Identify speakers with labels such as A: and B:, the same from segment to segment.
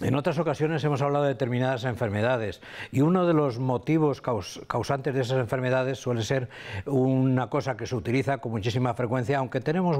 A: En otras ocasiones hemos hablado de determinadas enfermedades y uno de los motivos causantes de esas enfermedades suele ser una cosa que se utiliza con muchísima frecuencia, aunque tenemos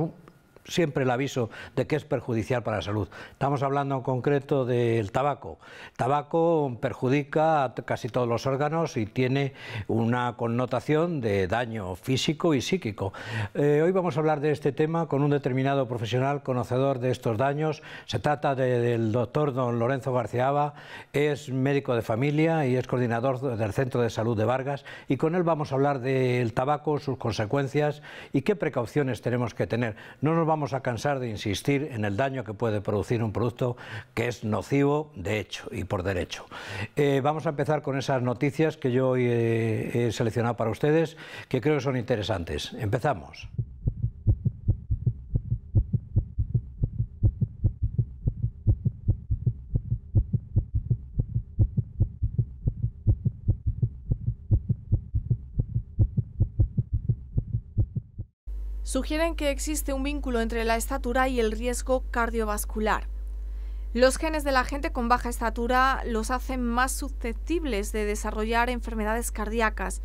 A: siempre el aviso de que es perjudicial para la salud. Estamos hablando en concreto del tabaco. tabaco perjudica a casi todos los órganos y tiene una connotación de daño físico y psíquico. Eh, hoy vamos a hablar de este tema con un determinado profesional conocedor de estos daños. Se trata del doctor don Lorenzo garcía Aba. es médico de familia y es coordinador del Centro de Salud de Vargas y con él vamos a hablar del tabaco, sus consecuencias y qué precauciones tenemos que tener. No nos vamos vamos a cansar de insistir en el daño que puede producir un producto que es nocivo de hecho y por derecho. Eh, vamos a empezar con esas noticias que yo he seleccionado para ustedes, que creo que son interesantes. Empezamos.
B: sugieren que existe un vínculo entre la estatura y el riesgo cardiovascular. Los genes de la gente con baja estatura los hacen más susceptibles de desarrollar enfermedades cardíacas.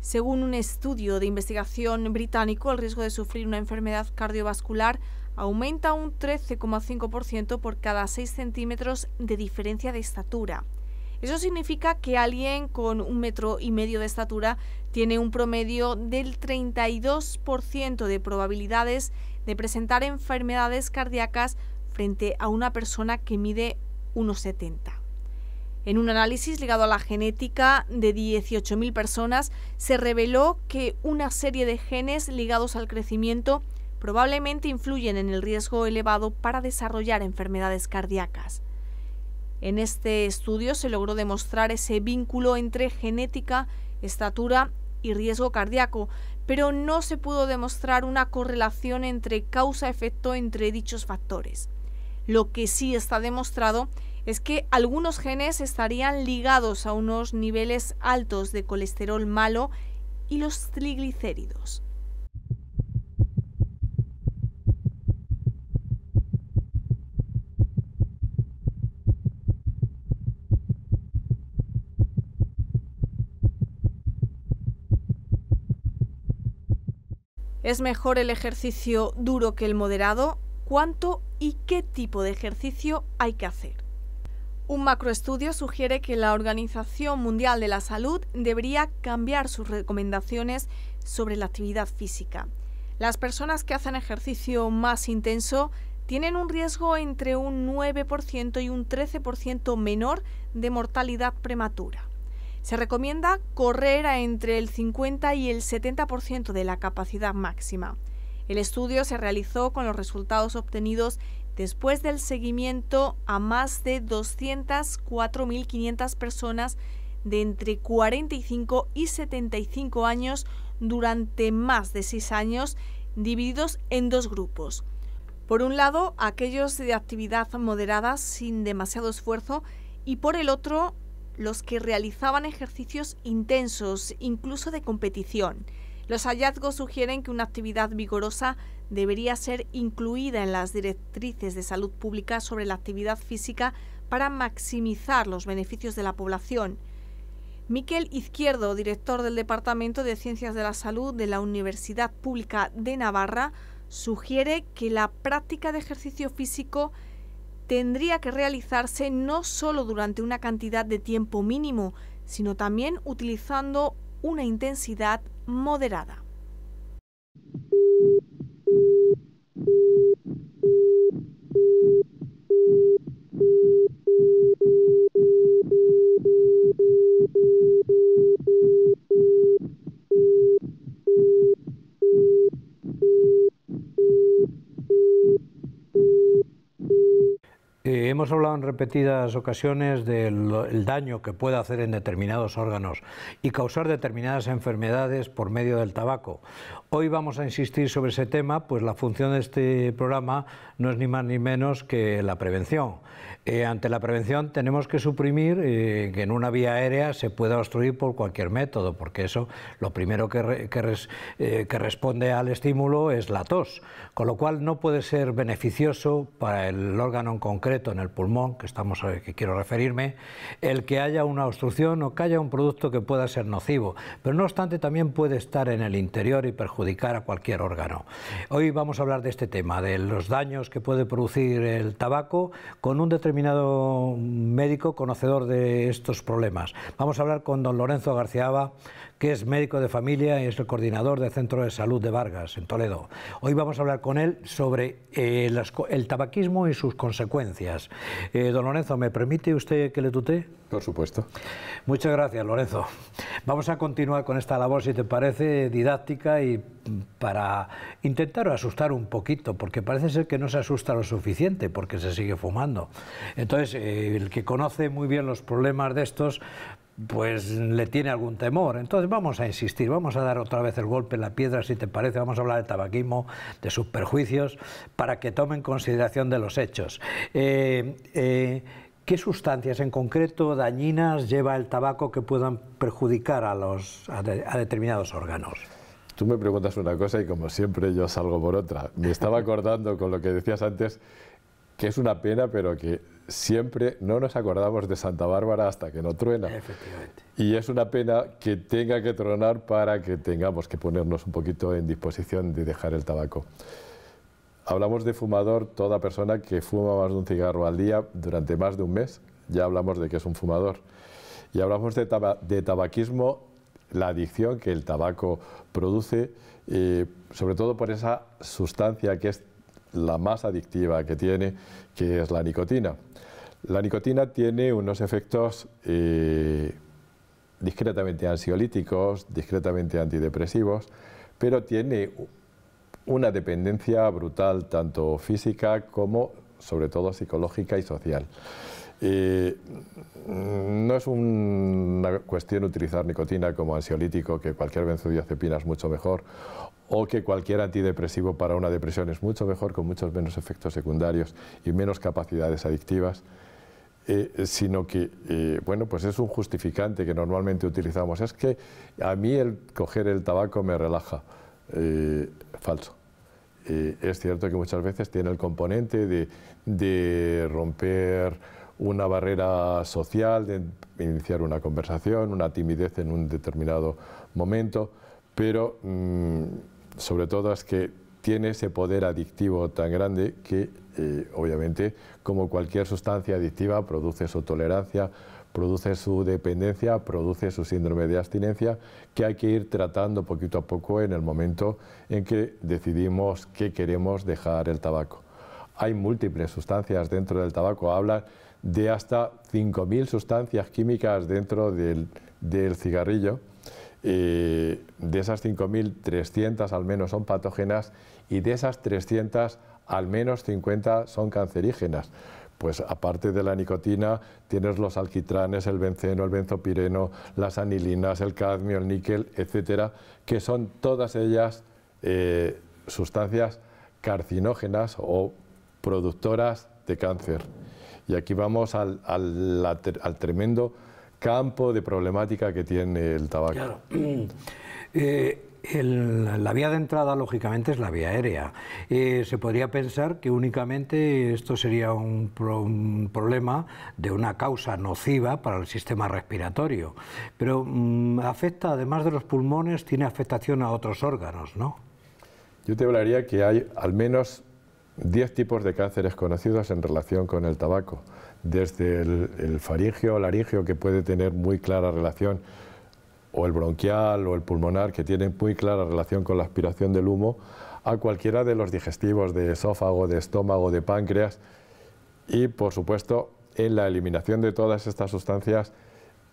B: Según un estudio de investigación británico, el riesgo de sufrir una enfermedad cardiovascular aumenta un 13,5% por cada 6 centímetros de diferencia de estatura. Eso significa que alguien con un metro y medio de estatura tiene un promedio del 32% de probabilidades de presentar enfermedades cardíacas frente a una persona que mide 1,70. En un análisis ligado a la genética de 18.000 personas, se reveló que una serie de genes ligados al crecimiento probablemente influyen en el riesgo elevado para desarrollar enfermedades cardíacas. En este estudio se logró demostrar ese vínculo entre genética, estatura y riesgo cardíaco, pero no se pudo demostrar una correlación entre causa-efecto entre dichos factores. Lo que sí está demostrado es que algunos genes estarían ligados a unos niveles altos de colesterol malo y los triglicéridos. ¿Es mejor el ejercicio duro que el moderado? ¿Cuánto y qué tipo de ejercicio hay que hacer? Un macroestudio sugiere que la Organización Mundial de la Salud debería cambiar sus recomendaciones sobre la actividad física. Las personas que hacen ejercicio más intenso tienen un riesgo entre un 9% y un 13% menor de mortalidad prematura. Se recomienda correr a entre el 50 y el 70% de la capacidad máxima. El estudio se realizó con los resultados obtenidos después del seguimiento a más de 204.500 personas de entre 45 y 75 años durante más de 6 años, divididos en dos grupos. Por un lado, aquellos de actividad moderada sin demasiado esfuerzo y por el otro, los que realizaban ejercicios intensos, incluso de competición. Los hallazgos sugieren que una actividad vigorosa debería ser incluida en las directrices de salud pública sobre la actividad física para maximizar los beneficios de la población. Miquel Izquierdo, director del Departamento de Ciencias de la Salud de la Universidad Pública de Navarra, sugiere que la práctica de ejercicio físico tendría que realizarse no solo durante una cantidad de tiempo mínimo, sino también utilizando una intensidad moderada.
A: hemos hablado en repetidas ocasiones del daño que puede hacer en determinados órganos y causar determinadas enfermedades por medio del tabaco. Hoy vamos a insistir sobre ese tema, pues la función de este programa no es ni más ni menos que la prevención. Eh, ante la prevención tenemos que suprimir eh, que en una vía aérea se pueda obstruir por cualquier método, porque eso lo primero que, eh, que responde al estímulo es la tos, con lo cual no puede ser beneficioso para el órgano en concreto, en el pulmón, que, estamos, que quiero referirme, el que haya una obstrucción o que haya un producto que pueda ser nocivo, pero no obstante también puede estar en el interior y perjudicar a cualquier órgano. Hoy vamos a hablar de este tema, de los daños que puede producir el tabaco con un determinado médico conocedor de estos problemas. Vamos a hablar con don Lorenzo garcía Aba, que es médico de familia y es el coordinador del Centro de Salud de Vargas, en Toledo. Hoy vamos a hablar con él sobre eh, el tabaquismo y sus consecuencias. Eh, don Lorenzo, ¿me permite usted que le tutee? Por supuesto. Muchas gracias, Lorenzo. Vamos a continuar con esta labor, si te parece, didáctica y para intentar asustar un poquito, porque parece ser que no se asusta lo suficiente, porque se sigue fumando. Entonces, eh, el que conoce muy bien los problemas de estos, pues le tiene algún temor. Entonces vamos a insistir, vamos a dar otra vez el golpe en la piedra, si te parece, vamos a hablar del tabaquismo, de sus perjuicios, para que tomen consideración de los hechos. Eh, eh, ¿Qué sustancias en concreto dañinas lleva el tabaco que puedan perjudicar a, los, a
C: determinados órganos? Tú me preguntas una cosa y como siempre yo salgo por otra. Me estaba acordando con lo que decías antes que es una pena, pero que siempre no nos acordamos de Santa Bárbara hasta que no truena. Y es una pena que tenga que tronar para que tengamos que ponernos un poquito en disposición de dejar el tabaco. Hablamos de fumador toda persona que fuma más de un cigarro al día durante más de un mes. Ya hablamos de que es un fumador. Y hablamos de, tabaquismo, la adicción que el tabaco produce, eh, sobre todo por esa sustancia que es la más adictiva que tiene, que es la nicotina. La nicotina tiene unos efectos eh, discretamente ansiolíticos, discretamente antidepresivos, pero tiene una dependencia brutal, tanto física como, sobre todo, psicológica y social. Mm, no es una cuestión utilizar nicotina como ansiolítico, que cualquier benzodiazepina es mucho mejor, o que cualquier antidepresivo para una depresión es mucho mejor, con muchos menos efectos secundarios y menos capacidades adictivas. Eh, sino que, eh, bueno, pues es un justificante que normalmente utilizamos. Es que a mí el coger el tabaco me relaja. Eh, falso. es cierto que muchas veces tiene el componente de romper una barrera social, de iniciar una conversación, una timidez en un determinado momento, pero mm, sobre todo es que tiene ese poder adictivo tan grande que eh, obviamente como cualquier sustancia adictiva produce su tolerancia, produce su dependencia, produce su síndrome de abstinencia, que hay que ir tratando poquito a poco en el momento en que decidimos que queremos dejar el tabaco. Hay múltiples sustancias dentro del tabaco. hablan de hasta 5.000 sustancias químicas dentro del, cigarrillo. Eh, de esas 5.300 al menos son patógenas y de esas 300 al menos 50 son cancerígenas. Pues aparte de la nicotina tienes los alquitranes, el benceno, el benzopireno, las anilinas, el cadmio, el níquel, etcétera, que son todas ellas eh, sustancias carcinógenas o productoras de cáncer. Y aquí vamos al, al, tremendo campo de problemática que tiene el tabaco. Claro. Eh, la vía de entrada, lógicamente, es la vía aérea. Eh,
A: se podría pensar que únicamente esto sería un, problema de una causa nociva para el sistema respiratorio, pero mm, afecta, además de los pulmones, tiene afectación a otros órganos, ¿no?
C: Yo te hablaría que hay al menos ...diez tipos de cánceres conocidos en relación con el tabaco, desde el, el faringio o laringio, que puede tener muy clara relación, o el bronquial o el pulmonar, que tienen muy clara relación con la aspiración del humo, a cualquiera de los digestivos de esófago, de estómago, de páncreas, y por supuesto en la eliminación de todas estas sustancias,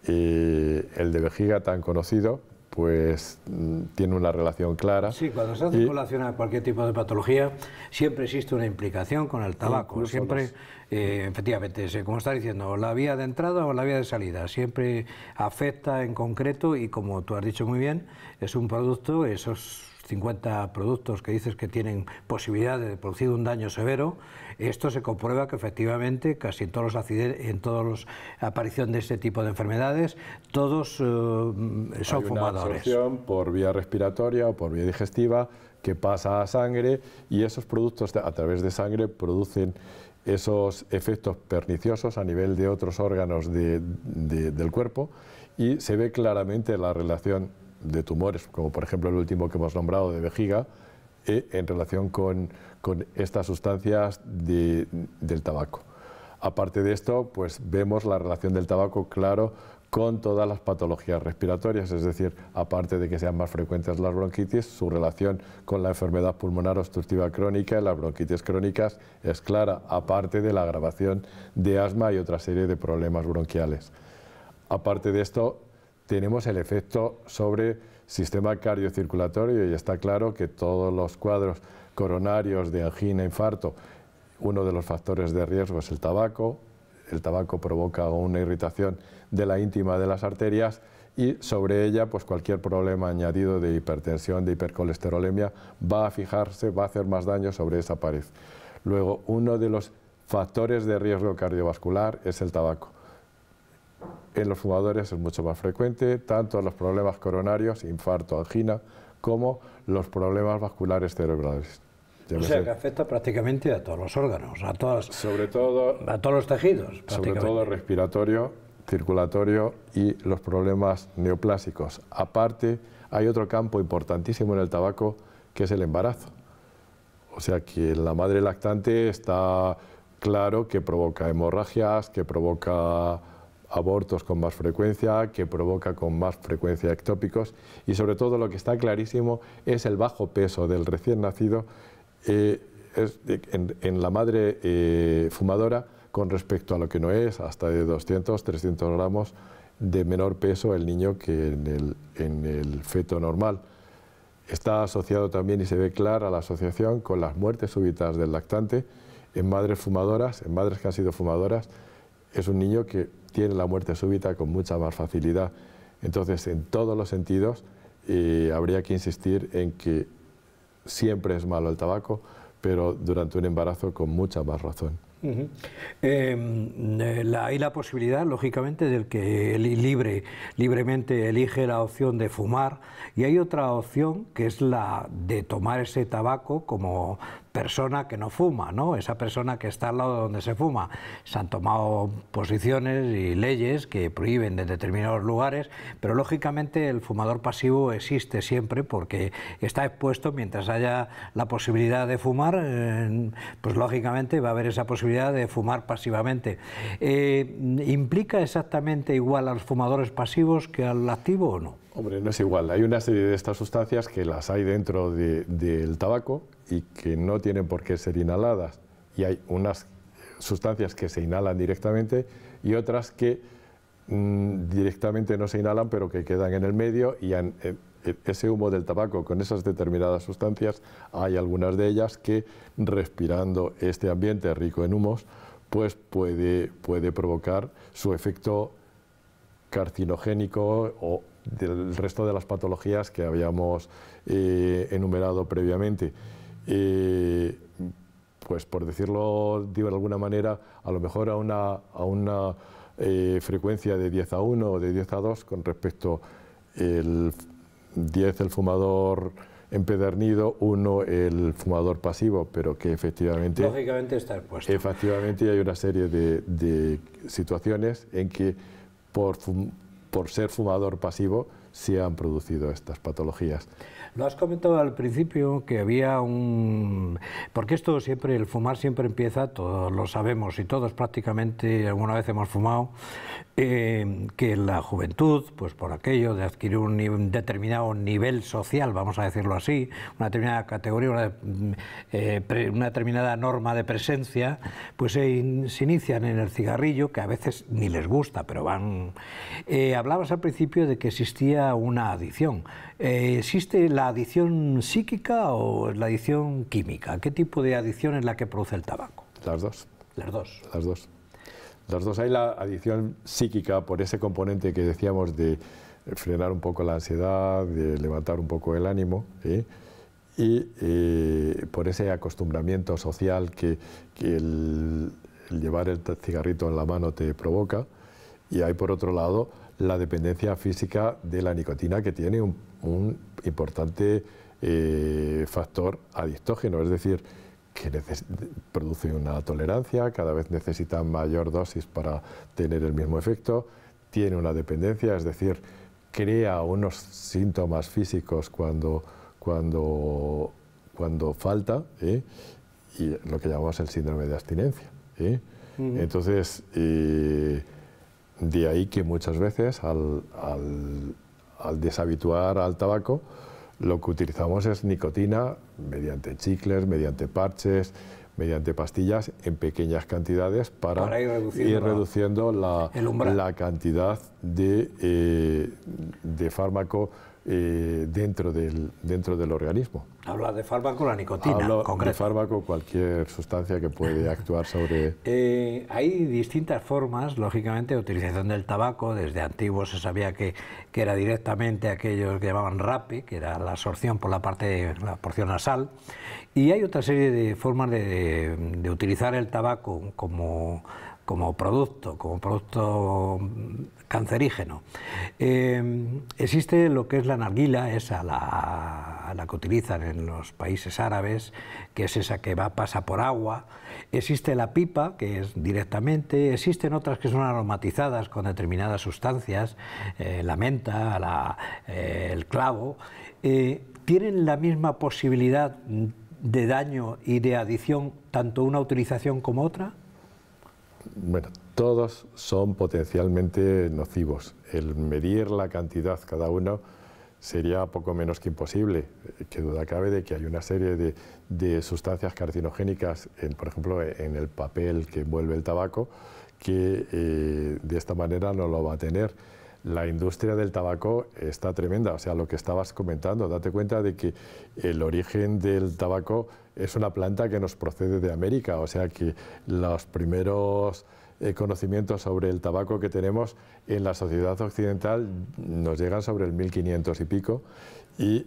C: y eh, el de vejiga tan conocido, pues mm, tiene una relación clara. Sí, cuando se hace
A: a cualquier tipo de patología, siempre existe una implicación con el tabaco. siempre, eh, efectivamente, como está diciendo, la vía de entrada o la vía de salida, siempre afecta en concreto y como tú has dicho muy bien, es un producto, esos 50 productos que dices que tienen posibilidad de producir un daño severo, esto se comprueba que efectivamente casi en todos los accidentes, en todos los aparición de este tipo de enfermedades, todos eh, son una fumadores.
C: por vía respiratoria o por vía digestiva que pasa a sangre y esos productos a través de sangre producen esos efectos perniciosos a nivel de otros órganos del cuerpo y se ve claramente la relación de tumores, como por ejemplo el último que hemos nombrado de vejiga, eh, en relación con, estas sustancias del tabaco. Aparte de esto, pues vemos la relación del tabaco, claro, con todas las patologías respiratorias, es decir, aparte de que sean más frecuentes las bronquitis, su relación con la enfermedad pulmonar obstructiva crónica y las bronquitis crónicas es clara, aparte de la agravación de asma y otra serie de problemas bronquiales. Aparte de esto, tenemos el efecto sobre sistema cardiocirculatorio y está claro que todos los cuadros coronarios de angina, e infarto, uno de los factores de riesgo es el tabaco, el tabaco provoca una irritación de la íntima de las arterias y sobre ella pues cualquier problema añadido de hipertensión, de hipercolesterolemia va a fijarse, va a hacer más daño sobre esa pared. Luego, uno de los factores de riesgo cardiovascular es el tabaco en los fumadores es mucho más frecuente, tanto los problemas coronarios, infarto, angina, como los problemas vasculares cerebrales. o sea que
A: afecta prácticamente a todos los órganos, a sobre todo, a todos los tejidos. Sobre todo
C: respiratorio, circulatorio y los problemas neoplásicos. Aparte, hay otro campo importantísimo en el tabaco que es el embarazo. O sea que la madre lactante está claro que provoca hemorragias, que provoca abortos con más frecuencia, que provoca con más frecuencia ectópicos y sobre todo lo que está clarísimo es el bajo peso del recién nacido eh, en, la madre eh, fumadora con respecto a lo que no es, hasta de 200, 300 gramos de menor peso el niño que en el, en el feto normal. Está asociado también y se ve clara la asociación con las muertes súbitas del lactante en madres fumadoras, en madres que han sido fumadoras, es un niño que tiene la muerte súbita con mucha más facilidad. Entonces, en todos los sentidos, habría que insistir en que siempre es malo el tabaco, pero durante un embarazo con mucha más razón.
A: Em, eh, hay la posibilidad, lógicamente, del que libre, libremente elige la opción de fumar y hay otra opción que es la de tomar ese tabaco como persona que no fuma, ¿no? Esa persona que está al lado donde se fuma. Se han tomado posiciones y leyes que prohíben de determinados lugares, pero lógicamente el fumador pasivo existe siempre porque está expuesto mientras haya la posibilidad de fumar, eh, pues lógicamente va a haber esa posibilidad de fumar pasivamente. Eh, ¿Implica exactamente igual a los fumadores pasivos que al activo o no?
C: Hombre, no es igual. Hay una serie de estas sustancias que las hay dentro del tabaco y que no tienen por qué ser inhaladas. Y hay unas sustancias que se inhalan directamente y otras que mm, directamente no se inhalan, pero que quedan en el medio y eh, ese humo del tabaco con esas determinadas sustancias, hay algunas de ellas que respirando este ambiente rico en humos, pues puede, puede provocar su efecto carcinogénico o del resto de las patologías que habíamos eh, enumerado previamente. Eh, pues por decirlo de alguna manera, a lo mejor a una, a una eh, frecuencia de 10 a 1 o de 10 a 2 con respecto al 10 el fumador empedernido, uno el fumador pasivo, pero que efectivamente... Lógicamente está expuesto. Efectivamente hay una serie de, situaciones en que por, por ser fumador pasivo si han producido estas patologías.
A: Lo has comentado al principio que había un... Porque esto siempre, el fumar siempre empieza, todos lo sabemos y todos prácticamente alguna vez hemos fumado, eh, que la juventud, pues por aquello de adquirir un, determinado nivel social, vamos a decirlo así, una determinada categoría, una, eh, determinada norma de presencia, pues se, inician en el cigarrillo, que a veces ni les gusta, pero van... Eh, hablabas al principio de que existía una adicción. Eh, ¿Existe la adicción psíquica o la adicción química? ¿Qué tipo de adicción es la que produce el tabaco?
C: Las dos. Las dos. Las dos. Las dos. Hay la adicción psíquica por ese componente que decíamos de frenar un poco la ansiedad, de levantar un poco el ánimo. ¿eh? y eh, por ese acostumbramiento social que, el, llevar el cigarrito en la mano te provoca. Y hay por otro lado la dependencia física de la nicotina, que tiene un, importante eh, factor adictógeno, es decir, que produce una tolerancia, cada vez necesita mayor dosis para tener el mismo efecto, tiene una dependencia, es decir, crea unos síntomas físicos cuando, cuando, cuando falta, ¿eh? y lo que llamamos el síndrome de abstinencia. ¿eh? Entonces, eh, de ahí que muchas veces al, deshabituar al tabaco, lo que utilizamos es nicotina mediante chicles, mediante parches, mediante pastillas en pequeñas cantidades para, ir reduciendo, la, cantidad de, eh, de fármaco eh, dentro, del, dentro del organismo.
A: Habla de fármaco, la nicotina, Hablo de
C: fármaco, cualquier sustancia que puede actuar sobre...
A: Eh, hay distintas formas, lógicamente, de utilización del tabaco. Desde antiguos se sabía que, que era directamente aquellos que llamaban rape, que era la absorción por la parte, la porción nasal. Y hay otra serie de formas de, de utilizar el tabaco como como producto, como producto cancerígeno. Em, existe lo que es la narguila, esa la, la, que utilizan en los países árabes, que es esa que va, pasa por agua. Existe la pipa, que es directamente. Existen otras que son aromatizadas con determinadas sustancias, eh, la menta, eh, el clavo. Eh, tienen la misma posibilidad de daño y de adición tanto una utilización como otra?
C: Bueno, todos son potencialmente nocivos. El medir la cantidad cada uno sería poco menos que imposible. Eh, que duda cabe de que hay una serie de, de sustancias carcinogénicas, por ejemplo, en el papel que envuelve el tabaco, que eh, de esta manera no lo va a tener. La industria del tabaco está tremenda, o sea, lo que estabas comentando, date cuenta de que el origen del tabaco es una planta que nos procede de América, o sea que los primeros eh, conocimiento sobre el tabaco que tenemos en la sociedad occidental nos llegan sobre el 1500 y pico. Y,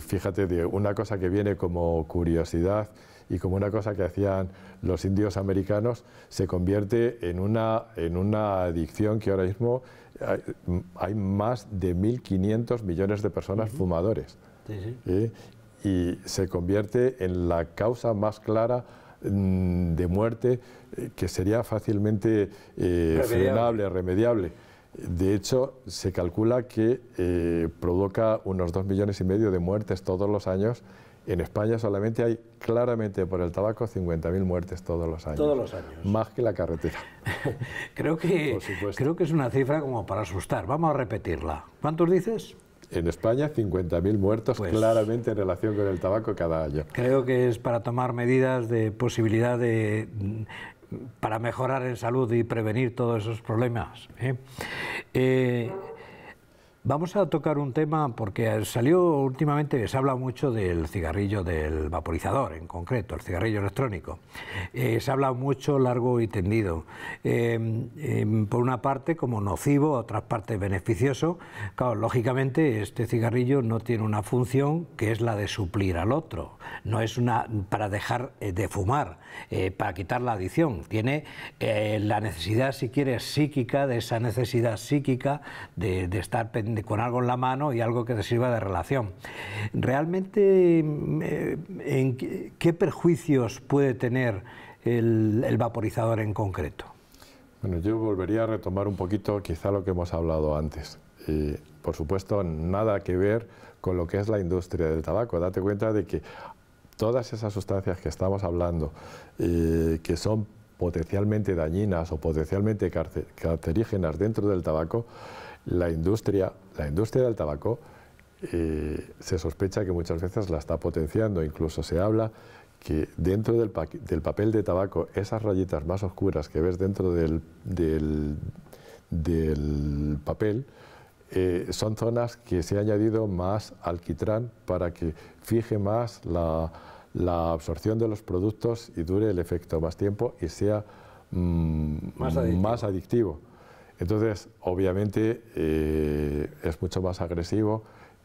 C: fíjate, de una cosa que viene como curiosidad y como una cosa que hacían los indios americanos, se convierte en una, en una adicción que ahora mismo hay, más de 1.500 millones de personas fumadores. ¿eh? Y se convierte en la causa más clara Mm, de muerte eh, que sería fácilmente eh, frenable, remediable. De hecho, se calcula que eh, provoca unos dos millones y medio de muertes todos los años. En España solamente hay claramente por el tabaco 50.000 muertes todos los años. Todos los años. Más que la carretera. creo, que, creo que es una cifra como para asustar. Vamos a repetirla. ¿Cuántos dices? en España 50.000 muertos pues claramente en relación con el tabaco cada año.
A: Creo que es para tomar medidas de posibilidad de para mejorar en salud y prevenir todos esos problemas. ¿eh? eh Vamos a tocar un tema porque salió últimamente, se habla mucho del cigarrillo del vaporizador en concreto, el cigarrillo electrónico. Eh, se habla mucho largo y tendido. Eh, em, por una parte como nocivo, otras partes beneficioso. Claro, lógicamente este cigarrillo no tiene una función que es la de suplir al otro. No es una para dejar eh, de fumar, eh, para quitar la adicción. Tiene la necesidad, si quieres, psíquica, de esa necesidad psíquica de estar pendiente con algo en la mano y algo que te sirva de relación. Realmente, mm, eh, ¿en qué, perjuicios puede tener el, vaporizador en concreto?
C: Bueno, yo volvería a retomar un poquito quizá lo que hemos hablado antes. Eh, por supuesto, nada que ver con lo que es la industria del tabaco. Date cuenta de que todas esas sustancias que estamos hablando, eh, que son potencialmente dañinas o potencialmente carcerígenas dentro del tabaco, la industria, la industria del tabaco eh, se sospecha que muchas veces la está potenciando, incluso se habla que dentro del, papel de tabaco, esas rayitas más oscuras que ves dentro del, papel, eh, son zonas que se ha añadido más alquitrán para que fije más la, absorción de los productos y dure el efecto más tiempo y sea mm, Más adictivo. Entonces, obviamente, eh, es mucho más agresivo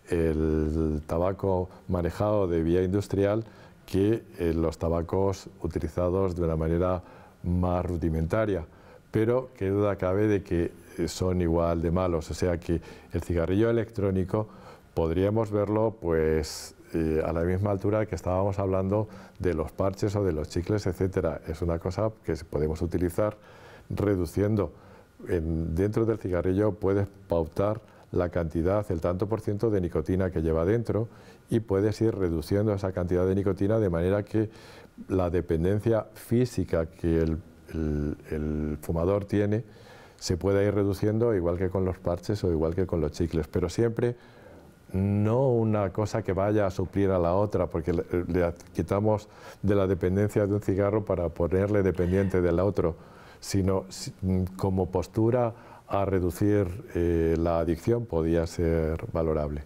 C: el tabaco manejado de vía industrial que eh, los tabacos utilizados de una manera más rudimentaria, pero qué duda cabe de que eh, son igual de malos, o sea que el cigarrillo electrónico podríamos verlo pues a la misma altura que estábamos hablando de los parches o de los chicles, etcétera. Es una cosa que podemos utilizar reduciendo dentro del cigarrillo puedes pautar la cantidad, el tanto por ciento de nicotina que lleva dentro y puedes ir reduciendo esa cantidad de nicotina de manera que la dependencia física que el, fumador tiene se pueda ir reduciendo igual que con los parches o igual que con los chicles, pero siempre no una cosa que vaya a suplir a la otra, porque le quitamos de la dependencia de un cigarro para ponerle dependiente del otro sino mm, como postura a reducir eh, la adicción podía ser valorable.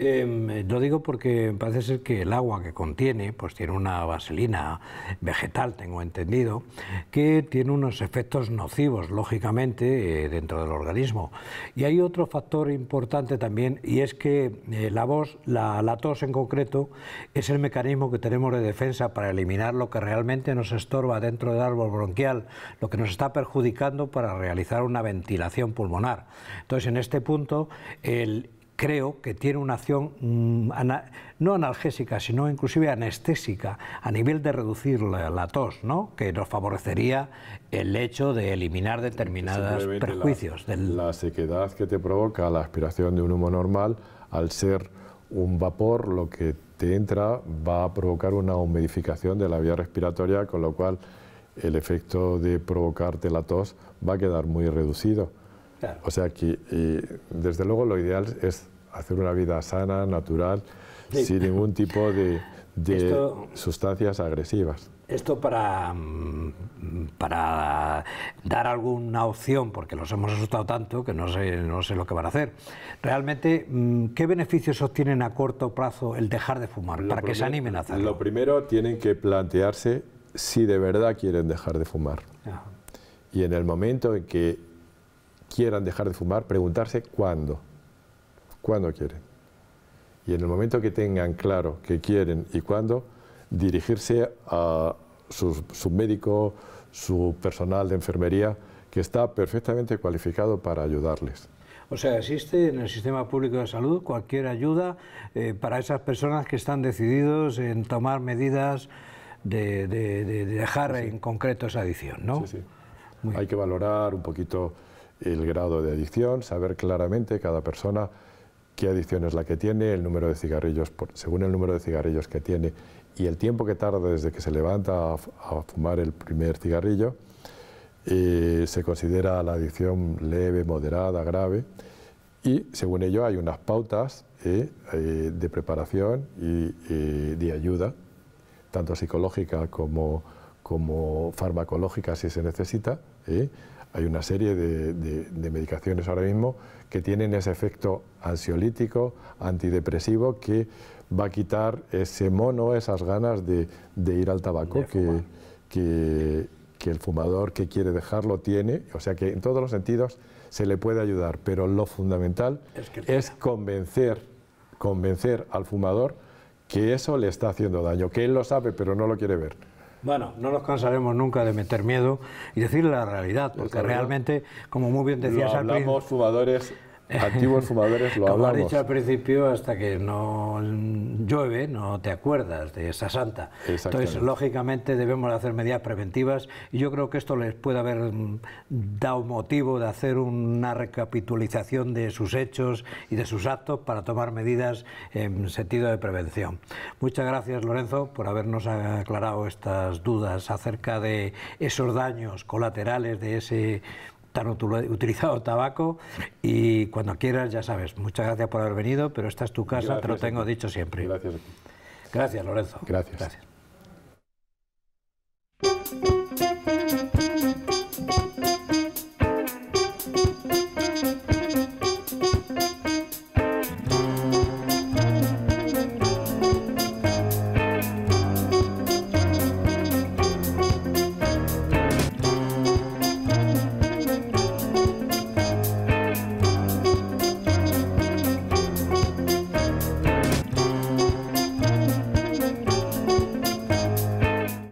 A: Em, lo digo porque parece ser que el agua que contiene, pues tiene una vaselina vegetal, tengo entendido, que tiene unos efectos nocivos, lógicamente, eh, dentro del organismo. Y hay otro factor importante también, y es que eh, la voz, la, la tos en concreto, es el mecanismo que tenemos de defensa para eliminar lo que realmente nos estorba dentro del árbol bronquial, lo que nos está perjudicando para realizar una ventilación pulmonar. Entonces, en este punto, el creo que tiene una acción mm, no analgésica, sino inclusive anestésica, a nivel de reducir la, tos, ¿no? que nos favorecería el hecho de eliminar determinados prejuicios.
C: La, sequedad que te provoca la aspiración de un humo normal, al ser un vapor, lo que te entra va a provocar una humidificación de la vía respiratoria, con lo cual el efecto de provocarte la tos va a quedar muy reducido o sea que, desde luego, lo ideal es hacer una vida sana, natural, sin ningún tipo de, sustancias agresivas.
A: Esto para, mm, para dar alguna opción, porque los hemos
C: asustado tanto que no sé, no sé lo que van a
A: hacer. Realmente, mm, ¿qué beneficios obtienen a corto plazo el dejar de fumar para que se animen a
C: hacerlo? Lo primero, tienen que plantearse si de verdad quieren dejar de fumar. Y en el momento en que quieran dejar de fumar, preguntarse cuándo, cuándo quieren. Y en el momento que tengan claro que quieren y cuándo, dirigirse a su, médico, su personal de enfermería, que está perfectamente cualificado para ayudarles.
A: O sea, existe en el sistema público de salud cualquier ayuda eh, para esas personas que están decididos en tomar medidas de, dejar en
C: concreto esa adicción, ¿no? Sí, sí. Hay que valorar un poquito el grado de adicción, saber claramente cada persona qué adicción es la que tiene, el número de cigarrillos, según el número de cigarrillos que tiene y el tiempo que tarda desde que se levanta a, fumar el primer cigarrillo, eh, se considera la adicción leve, moderada, grave y según ello hay unas pautas eh, eh, de preparación y de ayuda, tanto psicológica como, como farmacológica si se necesita, hay una serie de, medicaciones ahora mismo que tienen ese efecto ansiolítico, antidepresivo, que va a quitar ese mono, esas ganas de, ir al tabaco que, el fumador que quiere dejarlo tiene. O sea que en todos los sentidos se le puede ayudar, pero lo fundamental es, convencer, convencer al fumador que eso le está haciendo daño, que él lo sabe pero no lo quiere ver.
A: Bueno, no nos cansaremos nunca de meter miedo y decir la realidad, porque realmente, como muy bien decías al somos fumadores fumadores lo Como hablamos. dicho al principio, hasta que no llueve no te acuerdas de esa santa. Entonces, lógicamente debemos hacer medidas preventivas y yo creo que esto les puede haber dado motivo de hacer una recapitulización de sus hechos y de sus actos para tomar medidas en sentido de prevención. Muchas gracias, Lorenzo, por habernos aclarado estas dudas acerca de esos daños colaterales de ese utilizado tabaco y cuando quieras, ya sabes, muchas gracias por haber venido, pero esta es tu casa, te lo tengo dicho siempre. Gracias. Gracias, Lorenzo. gracias.